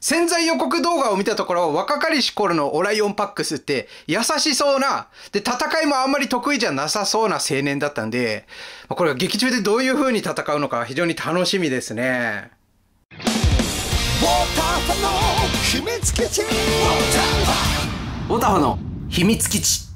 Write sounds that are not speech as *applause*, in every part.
潜在予告動画を見たところ、若かりし頃のオライオンパックスって、優しそうな、で、戦いもあんまり得意じゃなさそうな青年だったんで、これが劇中でどういう風に戦うのか非常に楽しみですね。ウォーターファの秘密基地ウォーターフの秘密基地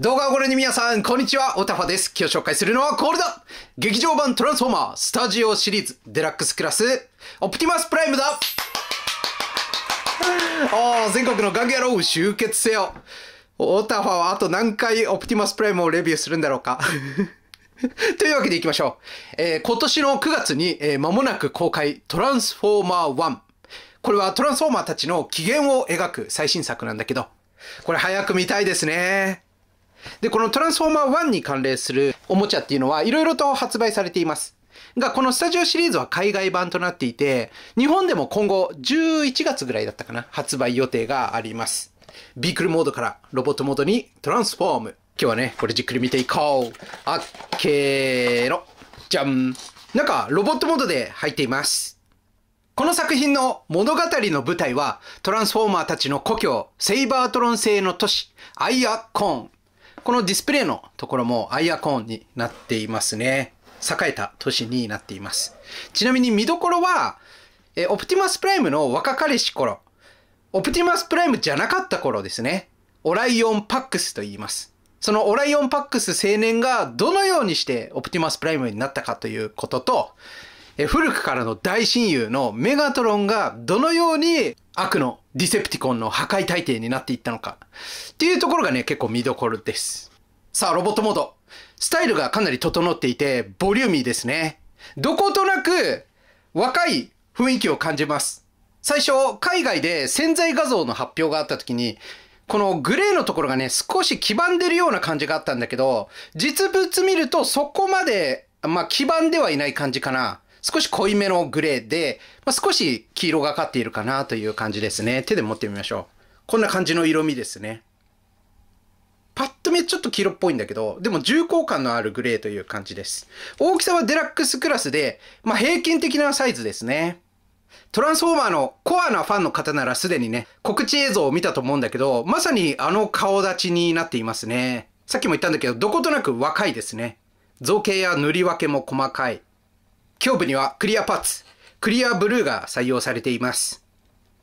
動画をご覧の皆さん、こんにちは、おたファです。今日紹介するのはこれだ劇場版トランスフォーマー、スタジオシリーズ、デラックスクラス、オプティマスプライムだ *laughs* お全国のガンギャロー集結せよオタファはあと何回オプティマスプライムをレビューするんだろうか *laughs* というわけで行きましょう。えー、今年の9月に、えー、間もなく公開、トランスフォーマー1。これはトランスフォーマーたちの起源を描く最新作なんだけど、これ早く見たいですね。で、このトランスフォーマー1に関連するおもちゃっていうのはいろいろと発売されています。が、このスタジオシリーズは海外版となっていて、日本でも今後11月ぐらいだったかな、発売予定があります。ビークルモードからロボットモードにトランスフォーム。今日はね、これじっくり見ていこう。あっけーろ。じゃん。なんか、ロボットモードで入っています。この作品の物語の舞台は、トランスフォーマーたちの故郷、セイバートロン製の都市、アイア・コーン。このディスプレイのところもアイアコーンになっていますね。栄えた都市になっています。ちなみに見どころは、えオプティマスプライムの若かりし頃、オプティマスプライムじゃなかった頃ですね。オライオンパックスと言います。そのオライオンパックス青年がどのようにしてオプティマスプライムになったかということと、え古くからの大親友のメガトロンがどのように悪のディセプティコンの破壊大系になっていったのか。っていうところがね、結構見どころです。さあ、ロボットモード。スタイルがかなり整っていて、ボリューミーですね。どことなく、若い雰囲気を感じます。最初、海外で潜在画像の発表があった時に、このグレーのところがね、少し黄ばんでるような感じがあったんだけど、実物見るとそこまで、まあ、黄ばんではいない感じかな。少し濃いめのグレーで、まあ、少し黄色がかっているかなという感じですね。手で持ってみましょう。こんな感じの色味ですね。パッと見ちょっと黄色っぽいんだけど、でも重厚感のあるグレーという感じです。大きさはデラックスクラスで、まあ、平均的なサイズですね。トランスフォーマーのコアなファンの方ならすでにね、告知映像を見たと思うんだけど、まさにあの顔立ちになっていますね。さっきも言ったんだけど、どことなく若いですね。造形や塗り分けも細かい。胸部にはクリアパッツ、クリアブルーが採用されています。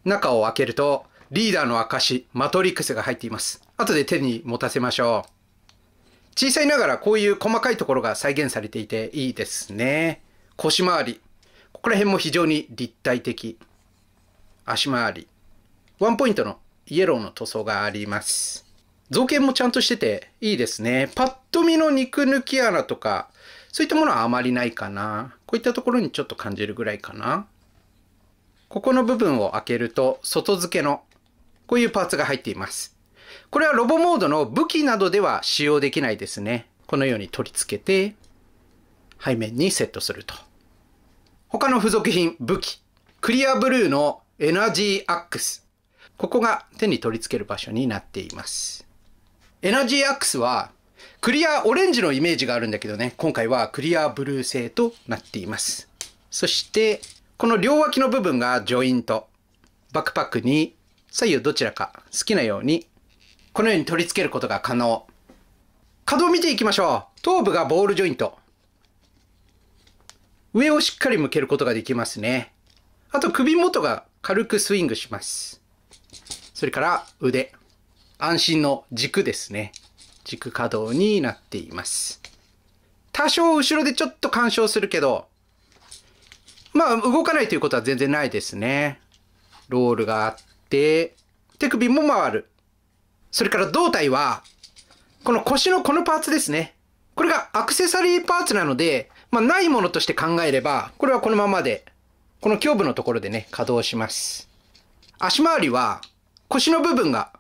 中を開けると、リーダーの証、マトリックスが入っています。後で手に持たせましょう。小さいながらこういう細かいところが再現されていていいですね。腰回り。ここら辺も非常に立体的。足回り。ワンポイントのイエローの塗装があります。造形もちゃんとしてていいですね。パッと見の肉抜き穴とか、そういったものはあまりないかな。こういったところにちょっと感じるぐらいかな。ここの部分を開けると、外付けの、こういうパーツが入っています。これはロボモードの武器などでは使用できないですね。このように取り付けて、背面にセットすると。他の付属品、武器。クリアブルーのエナジーアックス。ここが手に取り付ける場所になっています。エナジーアックスはクリアオレンジのイメージがあるんだけどね、今回はクリアブルー製となっています。そして、この両脇の部分がジョイント。バックパックに左右どちらか好きなように、このように取り付けることが可能。可動を見ていきましょう。頭部がボールジョイント。上をしっかり向けることができますね。あと首元が軽くスイングします。それから腕。安心の軸ですね。軸稼働になっています。多少後ろでちょっと干渉するけど、まあ動かないということは全然ないですね。ロールがあって、手首も回る。それから胴体は、この腰のこのパーツですね。これがアクセサリーパーツなので、まあないものとして考えれば、これはこのままで、この胸部のところでね、稼働します。足回りは、腰の部分が、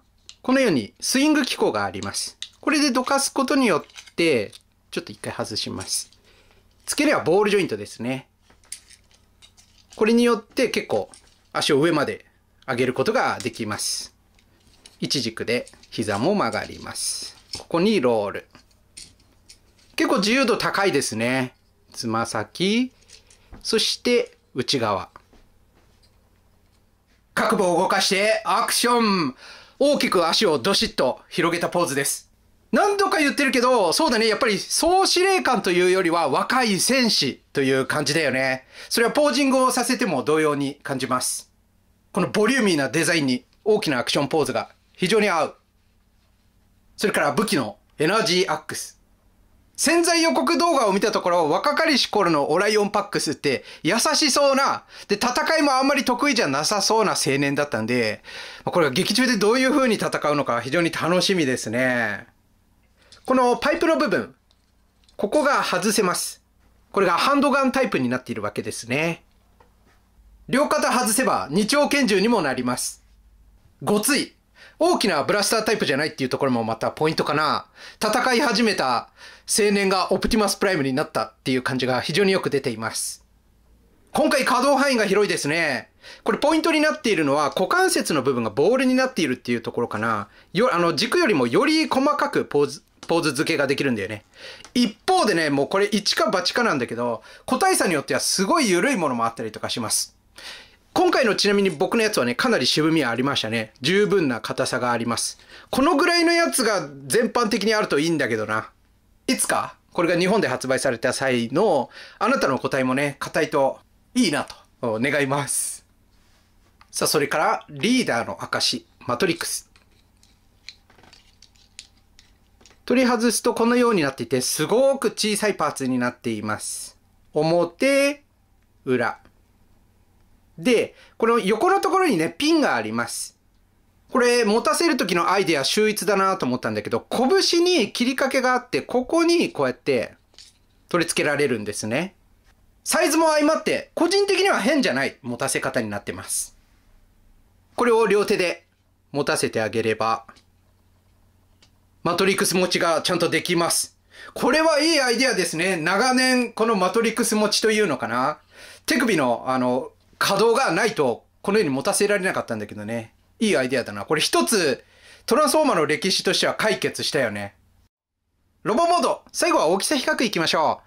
このようにスイング機構があります。これでどかすことによって、ちょっと一回外します。付ければボールジョイントですね。これによって結構足を上まで上げることができます。一軸で膝も曲がります。ここにロール。結構自由度高いですね。つま先、そして内側。各部を動かしてアクション大きく足をどしっと広げたポーズです。何度か言ってるけど、そうだね。やっぱり総司令官というよりは若い戦士という感じだよね。それはポージングをさせても同様に感じます。このボリューミーなデザインに大きなアクションポーズが非常に合う。それから武器のエナジーアックス。潜在予告動画を見たところ、若かりし頃のオライオンパックスって優しそうな、で、戦いもあんまり得意じゃなさそうな青年だったんで、これが劇中でどういう風に戦うのか非常に楽しみですね。このパイプの部分、ここが外せます。これがハンドガンタイプになっているわけですね。両肩外せば二丁拳銃にもなります。ごつい。大きなブラスタータイプじゃないっていうところもまたポイントかな。戦い始めた青年がオプティマスプライムになったっていう感じが非常によく出ています。今回可動範囲が広いですね。これポイントになっているのは股関節の部分がボールになっているっていうところかな。よあの軸よりもより細かくポーズポーズ付けができるんだよね。一方でね、もうこれ一か八かなんだけど、個体差によってはすごい緩いものもあったりとかします。今回のちなみに僕のやつはね、かなり渋みはありましたね。十分な硬さがあります。このぐらいのやつが全般的にあるといいんだけどな。いつか、これが日本で発売された際の、あなたの個体もね、硬いといいなと願います。さあ、それから、リーダーの証、マトリックス。取り外すとこのようになっていて、すごく小さいパーツになっています。表、裏。で、この横のところにね、ピンがあります。これ、持たせる時のアイデア秀逸だなと思ったんだけど、拳に切りかけがあって、ここにこうやって取り付けられるんですね。サイズも相まって、個人的には変じゃない持たせ方になってます。これを両手で持たせてあげれば、マトリックス持ちがちゃんとできます。これはいいアイデアですね。長年、このマトリックス持ちというのかな。手首の、あの、稼働がないと、このように持たせられなかったんだけどね。いいアイデアだな。これ一つ、トランスフォーマーの歴史としては解決したよね。ロボモード最後は大きさ比較いきましょ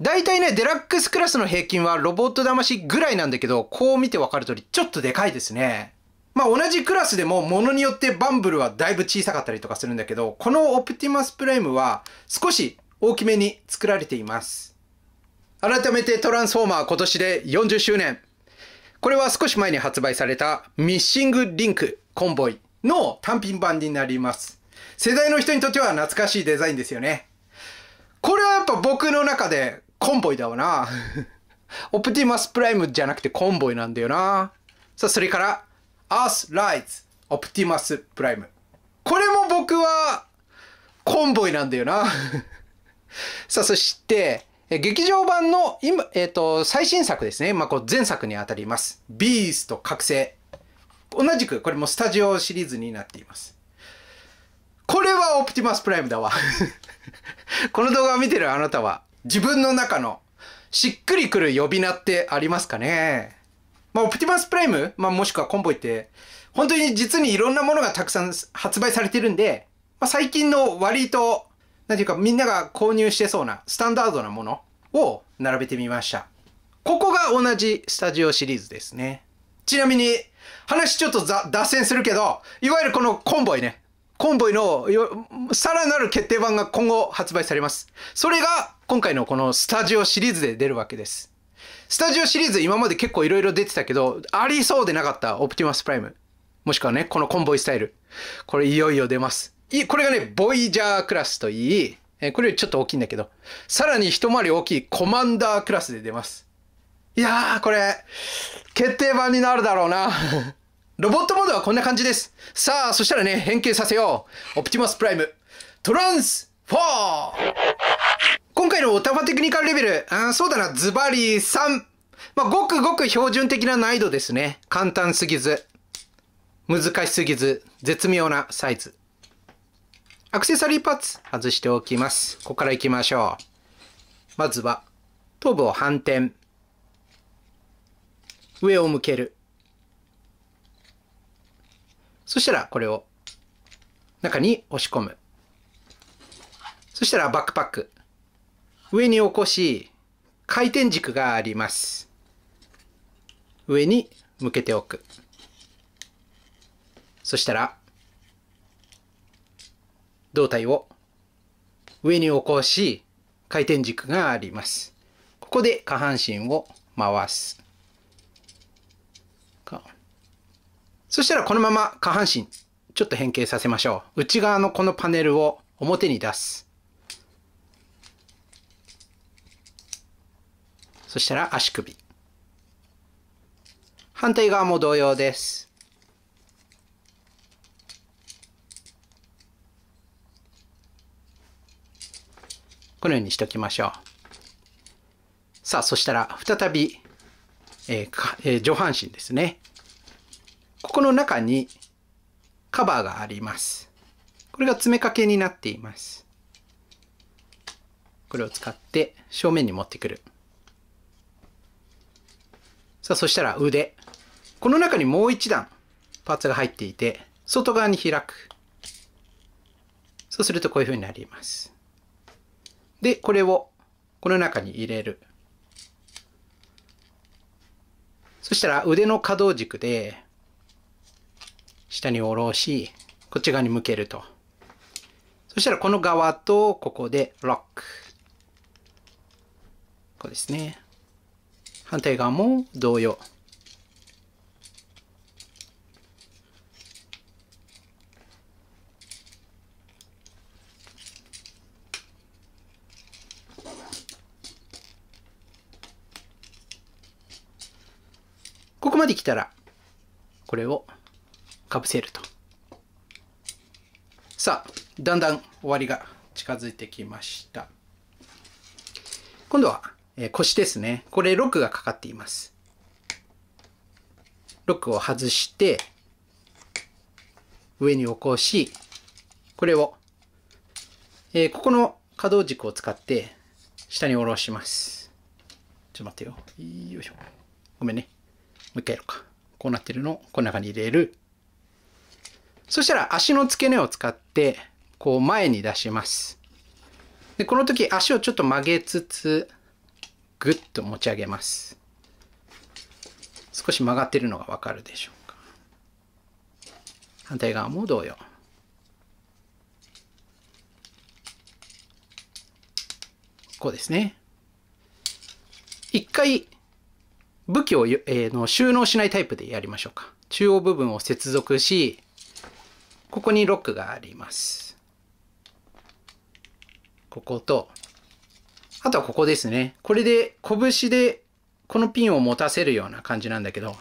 う。大体ね、デラックスクラスの平均はロボット魂ぐらいなんだけど、こう見てわかる通り、ちょっとでかいですね。まあ、同じクラスでも物によってバンブルはだいぶ小さかったりとかするんだけど、このオプティマスプライムは少し大きめに作られています。改めてトランスフォーマー今年で40周年。これは少し前に発売されたミッシングリンクコンボイの単品版になります。世代の人にとっては懐かしいデザインですよね。これはやっぱ僕の中でコンボイだわな。*laughs* オプティマスプライムじゃなくてコンボイなんだよな。さあ、それからアスライズオプティマスプライム。これも僕は、コンボイなんだよな *laughs* さあ、そして、劇場版の今、えっ、ー、と、最新作ですね。まあ、こう前作にあたります。ビースト覚醒。同じく、これもスタジオシリーズになっています。これはオプティマスプライムだわ *laughs* この動画を見てるあなたは、自分の中のしっくりくる呼び名ってありますかねまあ、オプティマスプライム、まあ、もしくはコンボイって、本当に実にいろんなものがたくさん発売されてるんで、まあ、最近の割と、なんていうかみんなが購入してそうなスタンダードなものを並べてみました。ここが同じスタジオシリーズですね。ちなみに、話ちょっと脱線するけど、いわゆるこのコンボイね。コンボイのさらなる決定版が今後発売されます。それが今回のこのスタジオシリーズで出るわけです。スタジオシリーズ今まで結構いろいろ出てたけど、ありそうでなかったオプティマスプライム。もしくはね、このコンボイスタイル。これいよいよ出ます。い、これがね、ボイジャークラスといい、えこれよりちょっと大きいんだけど、さらに一回り大きいコマンダークラスで出ます。いやー、これ、決定版になるだろうな。*laughs* ロボットモードはこんな感じです。さあ、そしたらね、変形させよう。オプティマスプライム、トランスフォー回のおたまテクニカルレベル、あそうだな、ズバリ3。まあ、ごくごく標準的な難易度ですね。簡単すぎず、難しすぎず、絶妙なサイズ。アクセサリーパーツ外しておきます。ここから行きましょう。まずは、頭部を反転。上を向ける。そしたらこれを中に押し込む。そしたらバックパック。上に起こし、回転軸があります。上に向けておく。そしたら、胴体を上に起こし、回転軸があります。ここで下半身を回す。そしたらこのまま下半身、ちょっと変形させましょう。内側のこのパネルを表に出す。そしたら足首。反対側も同様です。このようにしておきましょう。さあ、そしたら再び、えーえー、上半身ですね。ここの中にカバーがあります。これが詰め掛けになっています。これを使って正面に持ってくる。さあ、そしたら腕。この中にもう一段パーツが入っていて、外側に開く。そうするとこういう風になります。で、これをこの中に入れる。そしたら腕の可動軸で下に下ろし、こっち側に向けると。そしたらこの側とここでロック。こうですね。反対側も同様。ここまで来たら、これをかぶせると。さあ、だんだん終わりが近づいてきました。今度はえー、腰ですね。これロックがかかっています。ロックを外して、上に起こし、これを、えー、ここの可動軸を使って、下に下ろします。ちょっと待ってよ。よいしょ。ごめんね。もう一回やろうか。こうなってるのをこの中に入れる。そしたら足の付け根を使って、こう前に出します。で、この時足をちょっと曲げつつ、ぐっと持ち上げます。少し曲がってるのがわかるでしょうか。反対側も同様。こうですね。一回、武器を、えー、の収納しないタイプでやりましょうか。中央部分を接続し、ここにロックがあります。ここと、あとはここですね。これで、拳で、このピンを持たせるような感じなんだけど、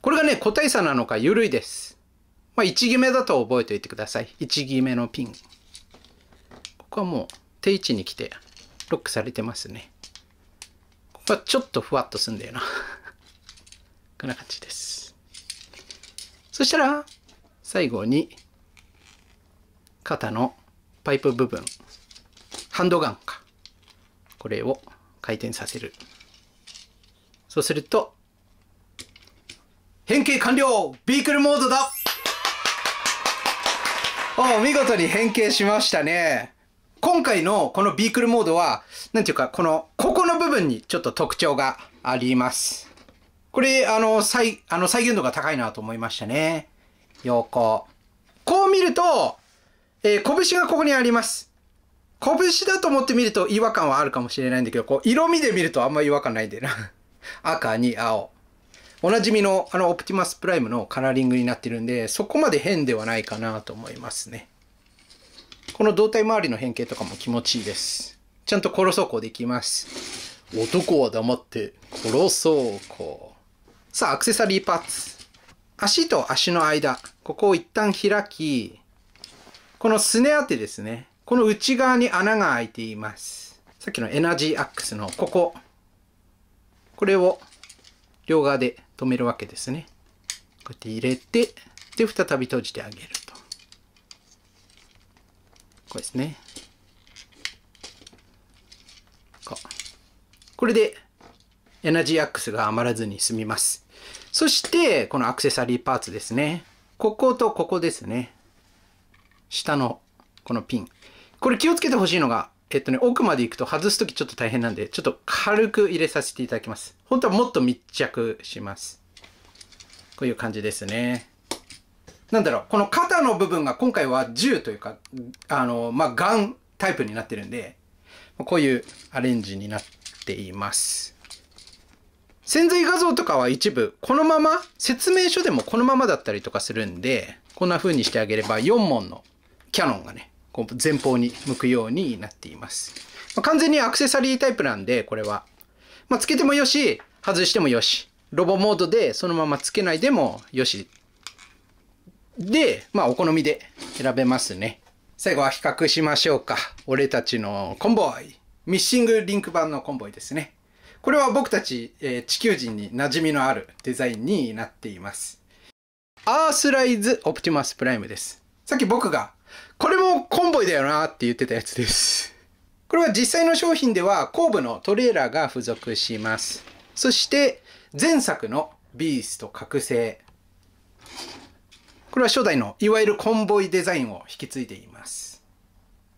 これがね、個体差なのか緩いです。まあ、1決めだと覚えておいてください。1決めのピン。ここはもう、定位置に来て、ロックされてますね。ここはちょっとふわっとすんだよな。こんな感じです。そしたら、最後に、肩のパイプ部分、ハンドガンこれを回転させる。そうすると、変形完了ビークルモードだお見事に変形しましたね。今回のこのビークルモードは、なんていうか、この、ここの部分にちょっと特徴があります。これ、あの、再、あの、再現度が高いなと思いましたね。横。こう見ると、えー、拳がここにあります。拳だと思って見ると違和感はあるかもしれないんだけど、こう、色味で見るとあんま違和感ないんだよな。*laughs* 赤に青。おなじみのあのオプティマスプライムのカラーリングになってるんで、そこまで変ではないかなと思いますね。この胴体周りの変形とかも気持ちいいです。ちゃんと殺そうこできます。男は黙って殺そうこさあ、アクセサリーパーツ。足と足の間、ここを一旦開き、このすね当てですね。この内側に穴が開いています。さっきのエナジーアックスのここ。これを両側で止めるわけですね。こうやって入れて、で、再び閉じてあげると。こうですね。こう。これでエナジーアックスが余らずに済みます。そして、このアクセサリーパーツですね。こことここですね。下のこのピン。これ気をつけてほしいのが、えっとね、奥まで行くと外すときちょっと大変なんで、ちょっと軽く入れさせていただきます。本当はもっと密着します。こういう感じですね。なんだろう、この肩の部分が今回は銃というか、あの、まあ、ガンタイプになってるんで、こういうアレンジになっています。潜在画像とかは一部、このまま、説明書でもこのままだったりとかするんで、こんな風にしてあげれば4問のキャノンがね、こう前方に向くようになっています。まあ、完全にアクセサリータイプなんで、これは。まあ、つけてもよし、外してもよし。ロボモードでそのままつけないでもよし。で、まあ、お好みで選べますね。最後は比較しましょうか。俺たちのコンボイ。ミッシングリンク版のコンボイですね。これは僕たち、えー、地球人に馴染みのあるデザインになっています。アースライズオプティマスプライムです。さっき僕がこれもコンボイだよなって言ってたやつです。これは実際の商品では後部のトレーラーが付属します。そして前作のビースト覚醒。これは初代のいわゆるコンボイデザインを引き継いでいます。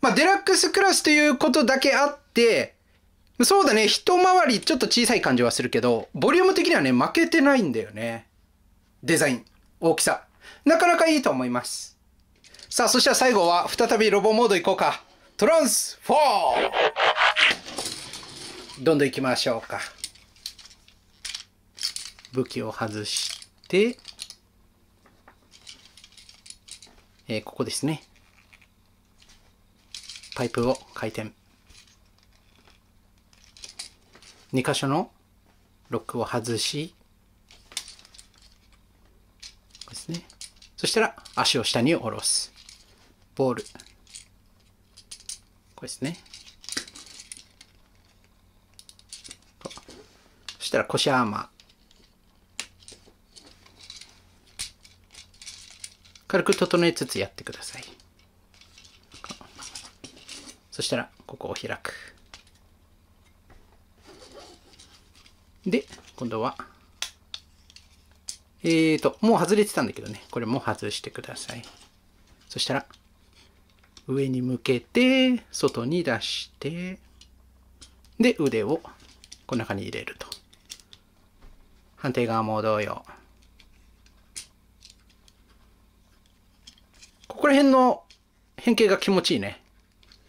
まあデラックスクラスということだけあって、そうだね、一回りちょっと小さい感じはするけど、ボリューム的にはね、負けてないんだよね。デザイン、大きさ。なかなかいいと思います。さあ、そしたら最後は、再びロボモードいこうか。トランスフォーどんどんいきましょうか。武器を外して、えー、ここですね。パイプを回転。2箇所のロックを外し、ですね。そしたら足を下に下ろす。ボール。これですね。そしたら腰アーマー。軽く整えつつやってください。そしたら、ここを開く。で、今度は、えーと、もう外れてたんだけどね。これも外してください。そしたら、上に向けて、外に出して、で、腕をこの中に入れると。反対側も同様。ここら辺の変形が気持ちいいね。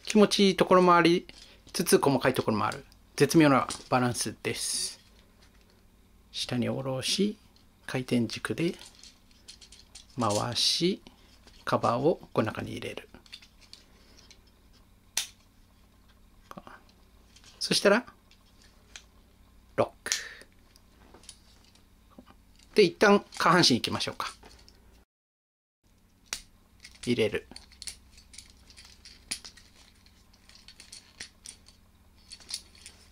気持ちいいところもありつつ細かいところもある。絶妙なバランスです。下に下ろし、回転軸で回し、カバーをこの中に入れる。そしたら、ロック。で、一旦下半身行きましょうか。入れる。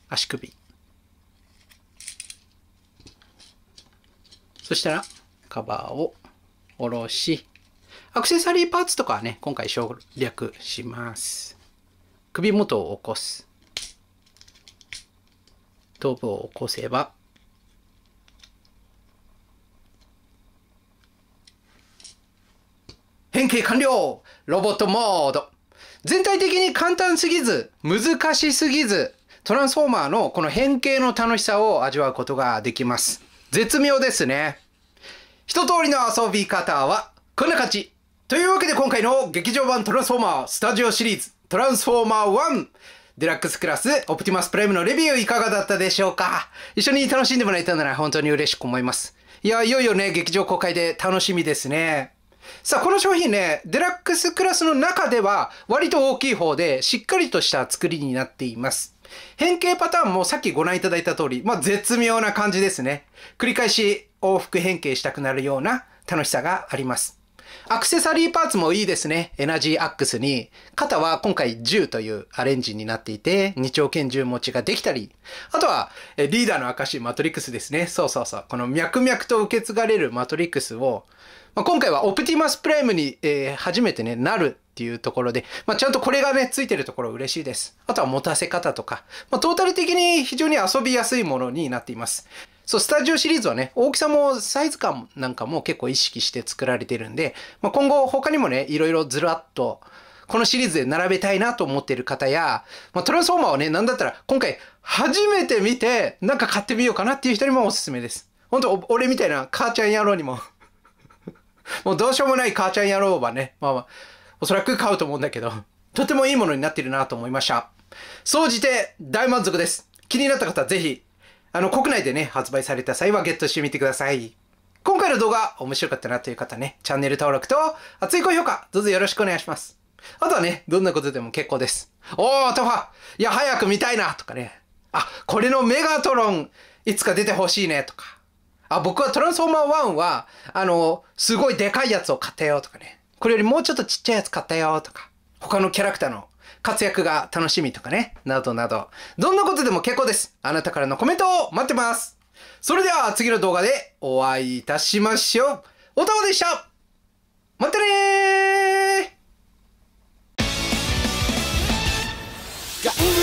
足首。そしたら、カバーを下ろし、アクセサリーパーツとかはね、今回省略します。首元を起こす。頭部を起こせば、変形完了ロボットモード全体的に簡単すぎず、難しすぎず、トランスフォーマーのこの変形の楽しさを味わうことができます。絶妙ですね。一通りの遊び方はこんな感じというわけで今回の劇場版トランスフォーマースタジオシリーズトランスフォーマー1デラックスクラス、オプティマスプライムのレビューいかがだったでしょうか一緒に楽しんでもらえたなら本当に嬉しく思います。いや、いよいよね、劇場公開で楽しみですね。さあ、この商品ね、デラックスクラスの中では割と大きい方でしっかりとした作りになっています。変形パターンもさっきご覧いただいた通り、まあ絶妙な感じですね。繰り返し往復変形したくなるような楽しさがあります。アクセサリーパーツもいいですね。エナジーアックスに。肩は今回銃というアレンジになっていて、二丁拳銃持ちができたり。あとは、リーダーの証、マトリックスですね。そうそうそう。この脈々と受け継がれるマトリックスを、まあ、今回はオプティマスプライムに、えー、初めてね、なるっていうところで、まあ、ちゃんとこれがね、ついてるところ嬉しいです。あとは持たせ方とか、まあ、トータル的に非常に遊びやすいものになっています。そう、スタジオシリーズはね、大きさもサイズ感なんかも結構意識して作られてるんで、まあ、今後他にもね、いろいろずらっと、このシリーズで並べたいなと思ってる方や、まあ、トランスフォーマーをね、なんだったら今回初めて見て、なんか買ってみようかなっていう人にもおすすめです。ほんと、俺みたいな母ちゃん野郎にも *laughs* もうどうしようもない母ちゃん野郎はね、まあ、まあ、おそらく買うと思うんだけど、とてもいいものになってるなと思いました。総じて大満足です。気になった方はぜひあの、国内でね、発売された際はゲットしてみてください。今回の動画、面白かったなという方ね、チャンネル登録と、熱い高評価、どうぞよろしくお願いします。あとはね、どんなことでも結構です。おー、トファいや、早く見たいなとかね。あ、これのメガトロン、いつか出てほしいねとか。あ、僕はトランスフォーマー1は、あの、すごいでかいやつを買ったよとかね。これよりもうちょっとちっちゃいやつ買ったよとか。他のキャラクターの活躍が楽しみとかね、などなど、どんなことでも結構です。あなたからのコメントを待ってます。それでは次の動画でお会いいたしましょう。おたまでしたまたねミ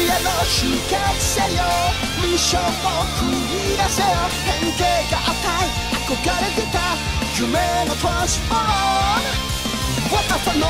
ッションを繰り出せよ変形がっ憧れてた夢のトランスフォームの